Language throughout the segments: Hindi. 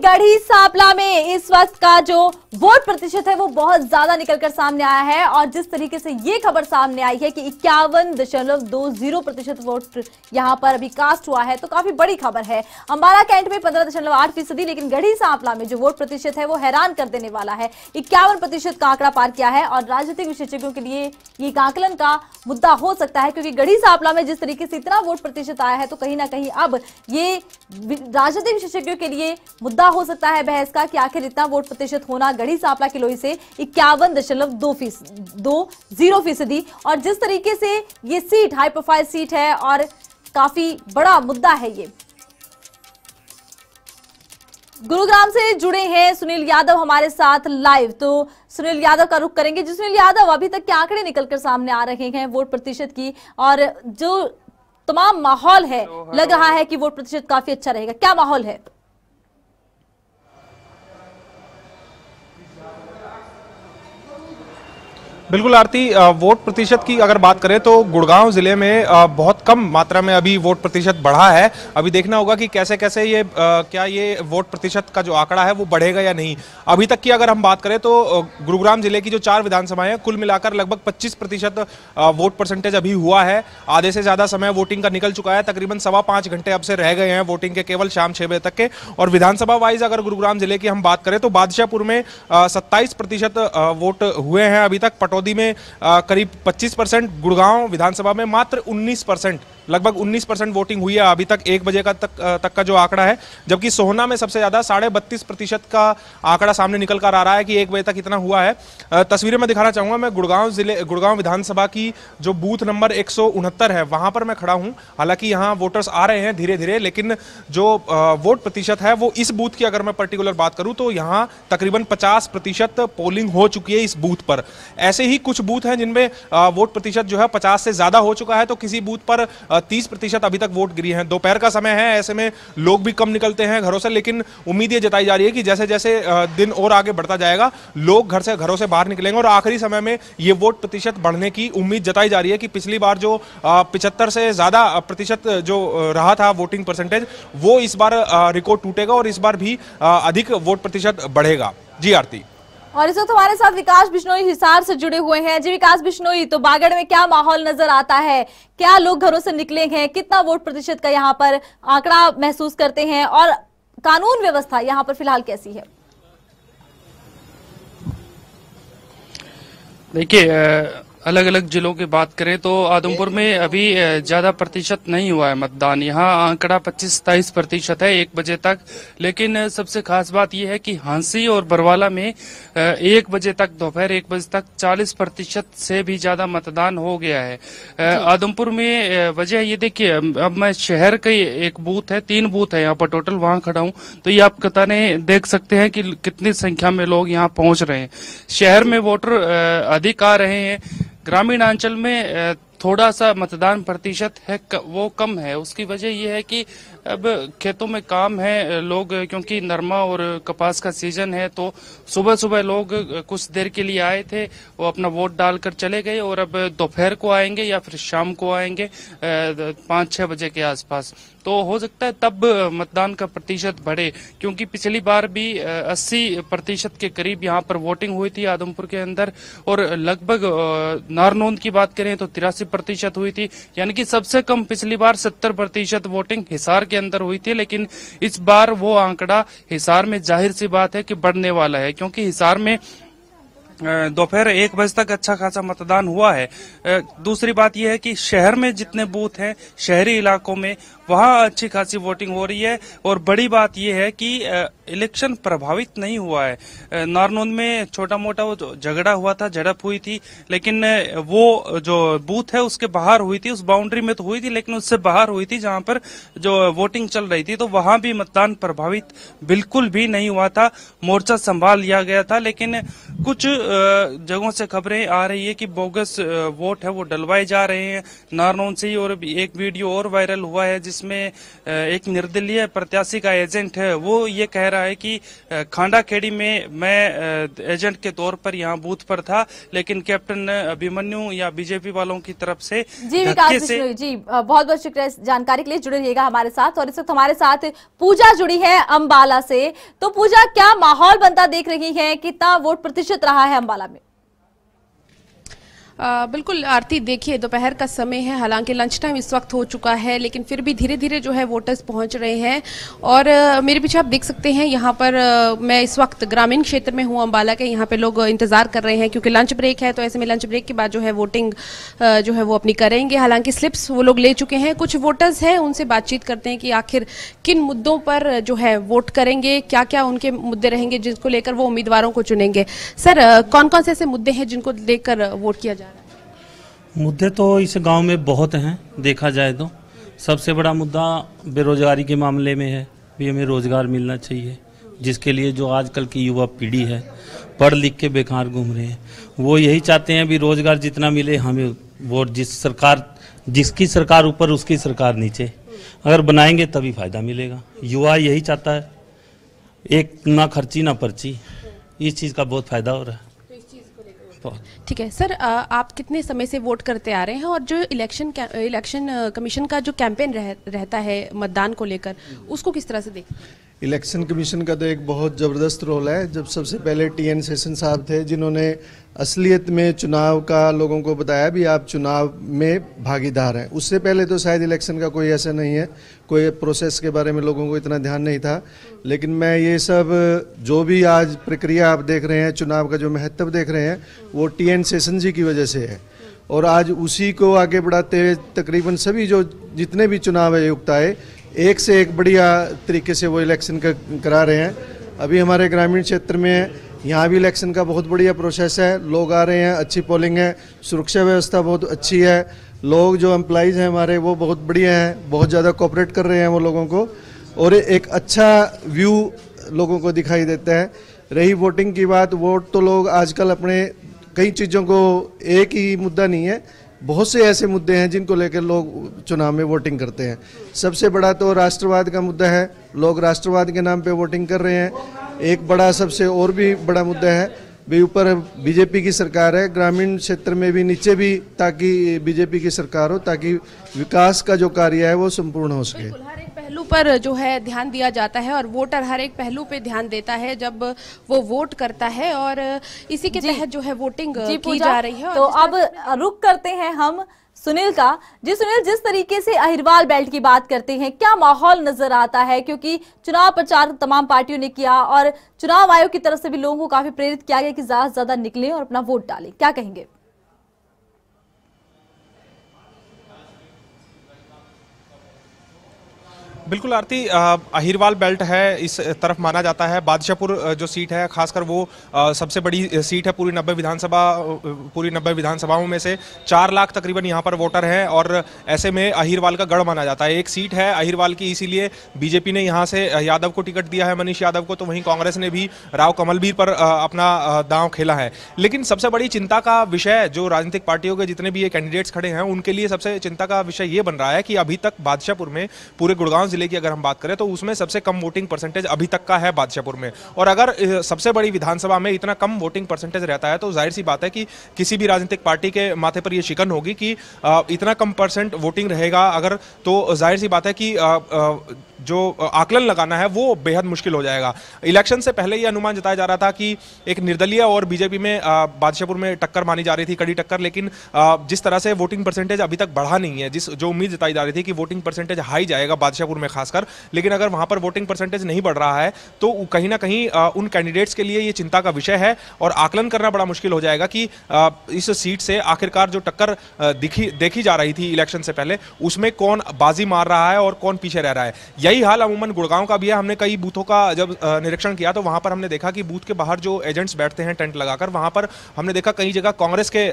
गढ़ी सापला में इस वक्त का जो वोट प्रतिशत है वो बहुत ज्यादा निकलकर सामने आया है और जिस तरीके से ये खबर सामने आई है कि इक्यावन दशमलव दो जीरो प्रतिशत वोट यहाँ पर अभी कास्ट हुआ है तो काफी बड़ी खबर है अंबाला कैंट में पंद्रह दशमलव आठ फीसदी लेकिन गढ़ी सांपला में जो वोट प्रतिशत है वो हैरान कर देने वाला है इक्यावन प्रतिशत का आंकड़ा पार किया है और राजनीतिक विशेषज्ञों के लिए ये आंकलन का मुद्दा हो सकता है क्योंकि गढ़ी सांपला में जिस तरीके से इतना वोट प्रतिशत आया है तो कहीं ना कहीं अब ये राजनीतिक विशेषज्ञों के लिए मुद्दा मुद्दा हो सकता है बहस का कि आखिर इतना वोट प्रतिशत होना गढ़ी सांपला किलोई से इक्यावन दशमलव दो फीसद दो जीरो फीसदी और जिस तरीके से ये सीट हाई प्रोफाइल सीट है और काफी बड़ा मुद्दा है ये गुरुग्राम से जुड़े हैं सुनील यादव हमारे साथ लाइव तो सुनील यादव का रुख करेंगे जो सुनील यादव अभी तक के आंकड़े निकलकर सामने आ रहे हैं वोट प्रतिशत की और जो तमाम माहौल है लग रहा है कि वोट प्रतिशत काफी अच्छा रहेगा क्या माहौल है बिल्कुल आरती वोट प्रतिशत की अगर बात करें तो गुड़गांव ज़िले में बहुत कम मात्रा में अभी वोट प्रतिशत बढ़ा है अभी देखना होगा कि कैसे कैसे ये क्या ये वोट प्रतिशत का जो आंकड़ा है वो बढ़ेगा या नहीं अभी तक की अगर हम बात करें तो गुरुग्राम ज़िले की जो चार विधानसभाएं हैं कुल मिलाकर लगभग पच्चीस प्रतिशत वोट परसेंटेज अभी हुआ है आधे से ज़्यादा समय वोटिंग का निकल चुका है तकरीबन सवा पाँच घंटे अब से रह गए हैं वोटिंग के केवल शाम छः बजे तक के और विधानसभा वाइज अगर गुरुग्राम ज़िले की हम बात करें तो बादशाहपुर में सत्ताईस प्रतिशत वोट हुए हैं अभी तक पटोदा करौदी में करीब 25 परसेंट गुड़गांव विधानसभा में मात्र 19 परसेंट लगभग 19 परसेंट वोटिंग हुई है अभी तक एक बजे का तक तक का जो आंकड़ा है जबकि सोहना में सबसे ज़्यादा साढ़े बत्तीस प्रतिशत का आंकड़ा सामने निकल कर आ रहा है कि एक बजे तक इतना हुआ है तस्वीरें मैं दिखाना चाहूंगा मैं गुड़गांव जिले गुड़गांव विधानसभा की जो बूथ नंबर एक है वहां पर मैं खड़ा हूँ हालांकि यहाँ वोटर्स आ रहे हैं धीरे धीरे लेकिन जो वोट प्रतिशत है वो इस बूथ की अगर मैं पर्टिकुलर बात करूँ तो यहाँ तकरीबन पचास प्रतिशत पोलिंग हो चुकी है इस बूथ पर ऐसे ही कुछ बूथ हैं जिनमें वोट प्रतिशत जो है पचास से ज़्यादा हो चुका है तो किसी बूथ पर तीस प्रतिशत अभी तक वोट गिरी हैं दोपहर का समय है ऐसे में लोग भी कम निकलते हैं घरों से लेकिन उम्मीद ये जताई जा रही है कि जैसे जैसे दिन और आगे बढ़ता जाएगा लोग घर से घरों से बाहर निकलेंगे और आखिरी समय में ये वोट प्रतिशत बढ़ने की उम्मीद जताई जा रही है कि पिछली बार जो पिछहत्तर से ज़्यादा प्रतिशत जो रहा था वोटिंग परसेंटेज वो इस बार रिकॉर्ड टूटेगा और इस बार भी अधिक वोट प्रतिशत बढ़ेगा जी आरती और इस वक्त हमारे साथ विकास बिश्नोई हिसार से जुड़े हुए हैं जी विकास बिश्नोई तो बागड़ में क्या माहौल नजर आता है क्या लोग घरों से निकले हैं कितना वोट प्रतिशत का यहाँ पर आंकड़ा महसूस करते हैं और कानून व्यवस्था यहाँ पर फिलहाल कैसी है देखिए अलग अलग जिलों की बात करें तो आदमपुर में अभी ज्यादा प्रतिशत नहीं हुआ है मतदान यहाँ आंकड़ा पच्चीस सताईस प्रतिशत है एक बजे तक लेकिन सबसे खास बात यह है कि हांसी और बरवाला में एक बजे तक दोपहर एक बजे तक चालीस प्रतिशत से भी ज्यादा मतदान हो गया है आदमपुर में वजह ये देखिए अब मैं शहर का एक बूथ है तीन बूथ है यहाँ पर टोटल वहाँ खड़ा हूँ तो ये आप कताने देख सकते हैं कि कितनी संख्या में लोग यहाँ पहुंच रहे हैं शहर में वोटर अधिक आ रहे हैं ग्रामीणांचल में थोड़ा सा मतदान प्रतिशत है वो कम है उसकी वजह यह है कि अब खेतों में काम है लोग क्योंकि नरमा और कपास का सीजन है तो सुबह सुबह लोग कुछ देर के लिए आए थे वो अपना वोट डालकर चले गए और अब दोपहर को आएंगे या फिर शाम को आएंगे पाँच छः बजे के आसपास तो हो सकता है तब मतदान का प्रतिशत बढ़े क्योंकि पिछली बार भी 80 प्रतिशत के करीब यहाँ पर वोटिंग हुई थी आदमपुर के अंदर और लगभग नारनोंद की बात करें तो तिरासी प्रतिशत हुई थी यानी कि सबसे कम पिछली बार 70 प्रतिशत वोटिंग हिसार के अंदर हुई थी लेकिन इस बार वो आंकड़ा हिसार में जाहिर सी बात है कि बढ़ने वाला है क्योंकि हिसार में दोपहर एक बजे तक अच्छा खासा मतदान हुआ है दूसरी बात यह है कि शहर में जितने बूथ हैं शहरी इलाकों में वहाँ अच्छी खासी वोटिंग हो रही है और बड़ी बात यह है कि इलेक्शन प्रभावित नहीं हुआ है नारनौंद में छोटा मोटा वो झगड़ा हुआ था झड़प हुई थी लेकिन वो जो बूथ है उसके बाहर हुई थी उस बाउंड्री में तो हुई थी लेकिन उससे बाहर हुई थी जहां पर जो वोटिंग चल रही थी तो वहां भी मतदान प्रभावित बिल्कुल भी नहीं हुआ था मोर्चा संभाल लिया गया था लेकिन कुछ जगहों से खबरें आ रही है कि बोगस वोट है वो डलवाए जा रहे हैं नारनौंद से ही और एक वीडियो और वायरल हुआ है जिसमें एक निर्दलीय प्रत्याशी का एजेंट है वो ये कह रहा है कि खेड़ी में मैं एजेंट के तौर पर यहाँ बूथ पर था लेकिन कैप्टन अभिमन्यु या बीजेपी वालों की तरफ से जी विकास से... जी बहुत बहुत शुक्रिया जानकारी के लिए जुड़े रहिएगा हमारे साथ और इस वक्त हमारे साथ पूजा जुड़ी है अम्बाला से तो पूजा क्या माहौल बनता देख रही है कितना वोट प्रतिशत रहा है अम्बाला में आ, बिल्कुल आरती देखिए दोपहर का समय है हालांकि लंच टाइम इस वक्त हो चुका है लेकिन फिर भी धीरे धीरे जो है वोटर्स पहुंच रहे हैं और आ, मेरे पीछे आप देख सकते हैं यहाँ पर आ, मैं इस वक्त ग्रामीण क्षेत्र में हूँ अम्बाला के यहाँ पे लोग इंतजार कर रहे हैं क्योंकि लंच ब्रेक है तो ऐसे में लंच ब्रेक के बाद जो है वोटिंग जो है वो अपनी करेंगे हालांकि स्लिप्स वो लोग ले चुके हैं कुछ वोटर्स हैं उनसे बातचीत करते हैं कि आखिर किन मुद्दों पर जो है वोट करेंगे क्या क्या उनके मुद्दे रहेंगे जिसको लेकर वो उम्मीदवारों को चुनेंगे सर कौन कौन से ऐसे मुद्दे हैं जिनको लेकर वोट किया जाए मुद्दे तो इस गांव में बहुत हैं देखा जाए तो सबसे बड़ा मुद्दा बेरोजगारी के मामले में है भी हमें रोज़गार मिलना चाहिए जिसके लिए जो आजकल की युवा पीढ़ी है पढ़ लिख के बेकार घूम रहे हैं वो यही चाहते हैं भी रोज़गार जितना मिले हमें वोट जिस सरकार जिसकी सरकार ऊपर उसकी सरकार नीचे अगर बनाएंगे तभी फ़ायदा मिलेगा युवा यही चाहता है एक ना खर्ची ना पर्ची इस चीज़ का बहुत फ़ायदा हो रहा है ठीक है सर आप कितने समय से वोट करते आ रहे हैं और जो इलेक्शन इलेक्शन कमीशन का जो कैंपेन रह, रहता है मतदान को लेकर हम्म। उसको किस तरह से देख इलेक्शन कमीशन का तो एक बहुत ज़बरदस्त रोल है जब सबसे पहले टी एन सेशन साहब थे जिन्होंने असलियत में चुनाव का लोगों को बताया भी आप चुनाव में भागीदार हैं उससे पहले तो शायद इलेक्शन का कोई ऐसा नहीं है कोई प्रोसेस के बारे में लोगों को इतना ध्यान नहीं था लेकिन मैं ये सब जो भी आज प्रक्रिया आप देख रहे हैं चुनाव का जो महत्व देख रहे हैं वो टी एन सेशन जी की वजह से है और आज उसी को आगे बढ़ाते हुए तकरीबन सभी जो जितने भी चुनाव आयुक्त आए एक से एक बढ़िया तरीके से वो इलेक्शन कर, करा रहे हैं अभी हमारे ग्रामीण क्षेत्र में यहाँ भी इलेक्शन का बहुत बढ़िया प्रोसेस है लोग आ रहे हैं अच्छी पोलिंग है सुरक्षा व्यवस्था बहुत अच्छी है लोग जो एम्प्लाइज हैं हमारे वो बहुत बढ़िया हैं बहुत ज़्यादा कॉपरेट कर रहे हैं वो लोगों को और एक अच्छा व्यू लोगों को दिखाई देता है रही वोटिंग की बात वोट तो लोग आजकल अपने कई चीज़ों को एक ही मुद्दा नहीं है बहुत से ऐसे मुद्दे हैं जिनको लेकर लोग चुनाव में वोटिंग करते हैं सबसे बड़ा तो राष्ट्रवाद का मुद्दा है लोग राष्ट्रवाद के नाम पे वोटिंग कर रहे हैं एक बड़ा सबसे और भी बड़ा मुद्दा है भी ऊपर बीजेपी की सरकार है ग्रामीण क्षेत्र में भी नीचे भी ताकि बीजेपी की सरकार हो ताकि विकास का जो कार्य है वो संपूर्ण हो सके हर एक पहलू पर जो है ध्यान दिया जाता है और वोटर हर एक पहलू पे ध्यान देता है जब वो वोट करता है और इसी के तहत जो है वोटिंग की जा रही है तो अब रुक करते हैं हम सुनील का जी सुनील जिस तरीके से अहिरवाल बेल्ट की बात करते हैं क्या माहौल नजर आता है क्योंकि चुनाव प्रचार तो तमाम पार्टियों ने किया और चुनाव आयोग की तरफ से भी लोगों को काफी प्रेरित किया गया कि ज्यादा से ज्यादा निकले और अपना वोट डालें क्या कहेंगे बिल्कुल आरती अहिरवाल बेल्ट है इस तरफ माना जाता है बादशाहपुर जो सीट है खासकर वो आ, सबसे बड़ी सीट है पूरी नब्बे विधानसभा पूरी नब्बे विधानसभाओं में से चार लाख तकरीबन यहाँ पर वोटर हैं और ऐसे में अहिरवाल का गढ़ माना जाता है एक सीट है अहिरवाल की इसीलिए बीजेपी ने यहाँ से यादव को टिकट दिया है मनीष यादव को तो वहीं कांग्रेस ने भी राव कमलबीर पर अपना दाव खेला है लेकिन सबसे बड़ी चिंता का विषय जो राजनीतिक पार्टियों के जितने भी ये कैंडिडेट्स खड़े हैं उनके लिए सबसे चिंता का विषय ये बन रहा है कि अभी तक बादशाहपुर में पूरे गुड़गांव जिले की अगर हम बात करें तो उसमें सबसे कम वोटिंग परसेंटेज अभी तक का है बादशाहपुर में और अगर सबसे बड़ी विधानसभा में इतना कम वोटिंग परसेंटेज रहता है तो जाहिर सी बात है कि किसी भी राजनीतिक पार्टी के माथे पर यह शिकन होगी कि इतना कम परसेंट वोटिंग रहेगा अगर तो जाहिर सी बात है कि जो आकलन लगाना है वो बेहद मुश्किल हो जाएगा इलेक्शन से पहले ये अनुमान जताया जा रहा था कि एक निर्दलीय और बीजेपी में बादशाहपुर में टक्कर मानी जा रही थी कड़ी टक्कर लेकिन जिस तरह से वोटिंग परसेंटेज अभी तक बढ़ा नहीं है जिस जो उम्मीद जताई जा रही थी कि वोटिंग परसेंटेज हाई जाएगा बादशाहपुर में खासकर लेकिन अगर वहाँ पर वोटिंग परसेंटेज नहीं बढ़ रहा है तो कहीं ना कहीं उन कैंडिडेट्स के लिए ये चिंता का विषय है और आकलन करना बड़ा मुश्किल हो जाएगा कि इस सीट से आखिरकार जो टक्कर दिखी देखी जा रही थी इलेक्शन से पहले उसमें कौन बाजी मार रहा है और कौन पीछे रह रहा है यही हाल अमूमन गुड़गांव का भी है हमने कई बूथों का जब निरीक्षण किया तो वहां पर हमने देखा कि बूथ के बाहर जो एजेंट्स बैठते हैं टेंट लगाकर वहां पर हमने देखा कई जगह कांग्रेस के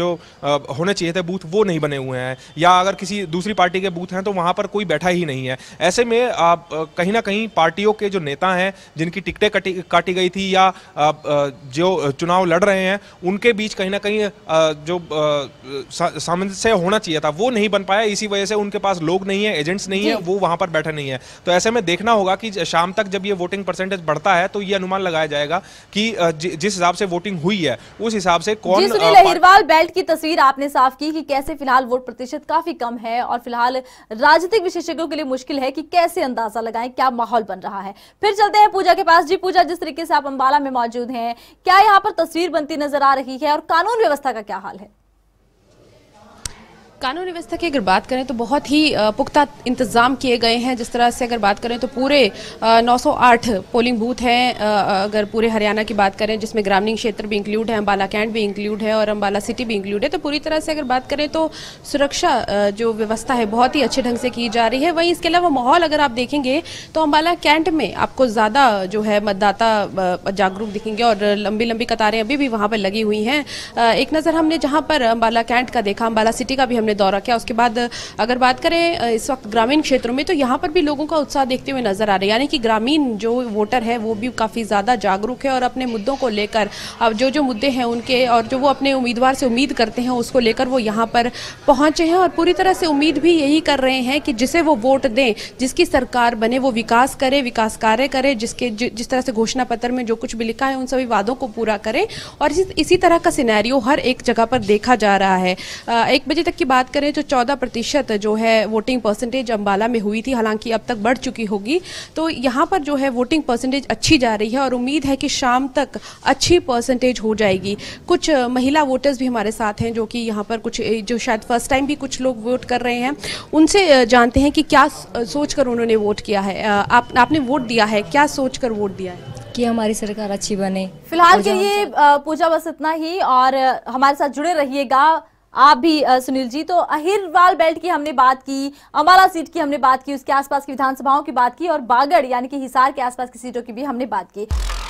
जो होने चाहिए थे बूथ वो नहीं बने हुए हैं या अगर किसी दूसरी पार्टी के बूथ हैं तो वहां पर कोई बैठा ही नहीं है ऐसे में कहीं ना कहीं पार्टियों के जो नेता हैं जिनकी टिकटें कटी काटी गई थी या जो चुनाव लड़ रहे हैं उनके बीच कहीं ना कहीं जो सामंजस्य होना चाहिए था वो नहीं बन पाया इसी वजह से उनके पास लोग नहीं है एजेंट्स नहीं है वो वहां पर बैठे नहीं है तो ऐसे में देखना होगा कि शाम तक जब ये वोटिंग परसेंटेज बढ़ता है तो ये अनुमान लगाया जाएगा कि जिस हिसाब से वोटिंग हुई है उस हिसाब से कौन लहरवाल बेल्ट की तस्वीर आपने साफ की कि कैसे फिलहाल वोट प्रतिशत काफी कम है और फिलहाल राजनीतिक विशेषज्ञों के लिए मुश्किल है कि कैसे अंदाजा लगाएं क्या माहौल बन रहा है फिर चलते हैं पूजा के पास जी पूजा जिस तरीके से आप अंबाला में मौजूद हैं क्या यहाँ पर तस्वीर बनती नजर आ रही है और कानून व्यवस्था का क्या हाल है कानून व्यवस्था की अगर बात करें तो बहुत ही पुख्ता इंतज़ाम किए गए हैं जिस तरह से अगर बात करें तो पूरे 908 पोलिंग बूथ हैं अगर पूरे हरियाणा की बात करें जिसमें ग्रामीण क्षेत्र भी इंक्लूड है अम्बाला कैंट भी इंक्लूड है और अम्बाला सिटी भी इंक्लूड है तो पूरी तरह से अगर बात करें तो सुरक्षा जो व्यवस्था है बहुत ही अच्छे ढंग से की जा रही है वहीं इसके अलावा माहौल अगर आप देखेंगे तो अम्बाला कैंट में आपको ज़्यादा जो है मतदाता जागरूक दिखेंगे और लंबी लंबी कतारें अभी भी वहाँ पर लगी हुई हैं एक नज़र हमने जहाँ पर अम्बाला कैंट का देखा अम्बाला सिटी का भी हमने दौरा किया उसके बाद अगर बात करें इस वक्त ग्रामीण क्षेत्रों में तो यहाँ पर भी लोगों का उत्साह देखते हुए नजर आ रहा है यानी कि ग्रामीण जो वोटर है वो भी काफ़ी ज़्यादा जागरूक है और अपने मुद्दों को लेकर अब जो जो मुद्दे हैं उनके और जो वो अपने उम्मीदवार से उम्मीद करते हैं उसको लेकर वो यहाँ पर पहुंचे हैं और पूरी तरह से उम्मीद भी यही कर रहे हैं कि जिसे वो वोट दें जिसकी सरकार बने वो विकास करे विकास कार्य करे जिसके जिस तरह से घोषणा पत्र में जो कुछ भी लिखा है उन सभी वादों को पूरा करे और इसी, तरह का सिनेरियो हर एक जगह पर देखा जा रहा है एक बजे तक की बात बात करें तो चौदह प्रतिशत जो है वोटिंग परसेंटेज अम्बाला में हुई थी हालांकि अब तक बढ़ चुकी होगी तो यहाँ पर जो है वोटिंग परसेंटेज अच्छी जा रही है और उम्मीद है कि शाम तक अच्छी परसेंटेज हो जाएगी कुछ महिला वोटर्स भी हमारे साथ हैं जो कि यहाँ पर कुछ जो शायद फर्स्ट टाइम भी कुछ लोग वोट कर रहे हैं उनसे जानते हैं कि क्या सोच उन्होंने वोट किया है आप आपने वोट दिया है क्या सोच वोट दिया है कि हमारी सरकार अच्छी बने फिलहाल के लिए पूजा बस इतना ही और हमारे साथ जुड़े रहिएगा आप भी सुनील जी तो अहिरवाल बेल्ट की हमने बात की अम्बाला सीट की हमने बात की उसके आसपास की विधानसभाओं की बात की और बागड़ यानी कि हिसार के आसपास की सीटों की भी हमने बात की